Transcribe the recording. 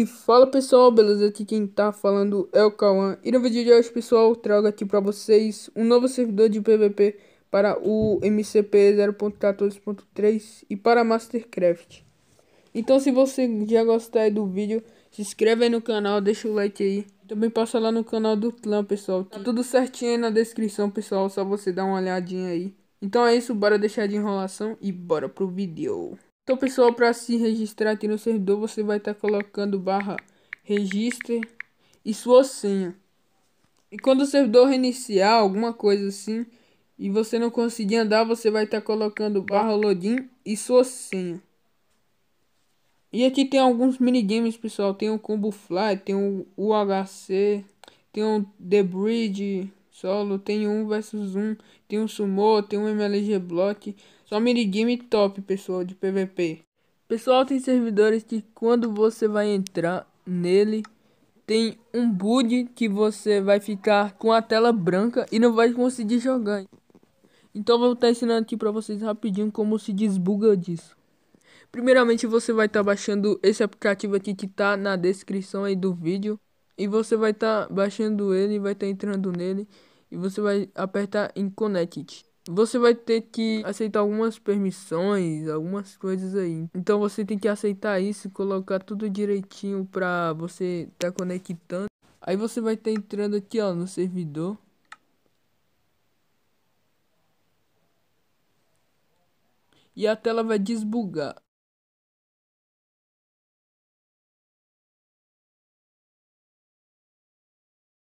E fala pessoal, beleza? Aqui quem tá falando é o Kawan. E no vídeo de hoje, pessoal, trago aqui pra vocês um novo servidor de PVP para o MCP 0.14.3 e para Mastercraft. Então se você já gostar do vídeo, se inscreve aí no canal, deixa o like aí. Também passa lá no canal do clã, pessoal. Tá tudo certinho aí na descrição, pessoal, só você dar uma olhadinha aí. Então é isso, bora deixar de enrolação e bora pro vídeo. Então, pessoal, para se registrar aqui no servidor, você vai estar tá colocando barra register e sua senha. E quando o servidor reiniciar, alguma coisa assim, e você não conseguir andar, você vai estar tá colocando barra login e sua senha. E aqui tem alguns minigames, pessoal. Tem o Combo Fly, tem o UHC, tem o The Bridge, solo, tem um versus um, tem um sumo, tem um MLG block, só minigame top, pessoal, de PVP. Pessoal, tem servidores que quando você vai entrar nele, tem um bug que você vai ficar com a tela branca e não vai conseguir jogar. Então vou estar ensinando aqui para vocês rapidinho como se desbuga disso. Primeiramente você vai estar baixando esse aplicativo aqui que está na descrição aí do vídeo. E você vai estar baixando ele, vai estar entrando nele e você vai apertar em Connect. Você vai ter que aceitar algumas permissões, algumas coisas aí. Então você tem que aceitar isso e colocar tudo direitinho pra você tá conectando. Aí você vai estar tá entrando aqui ó no servidor. E a tela vai desbugar.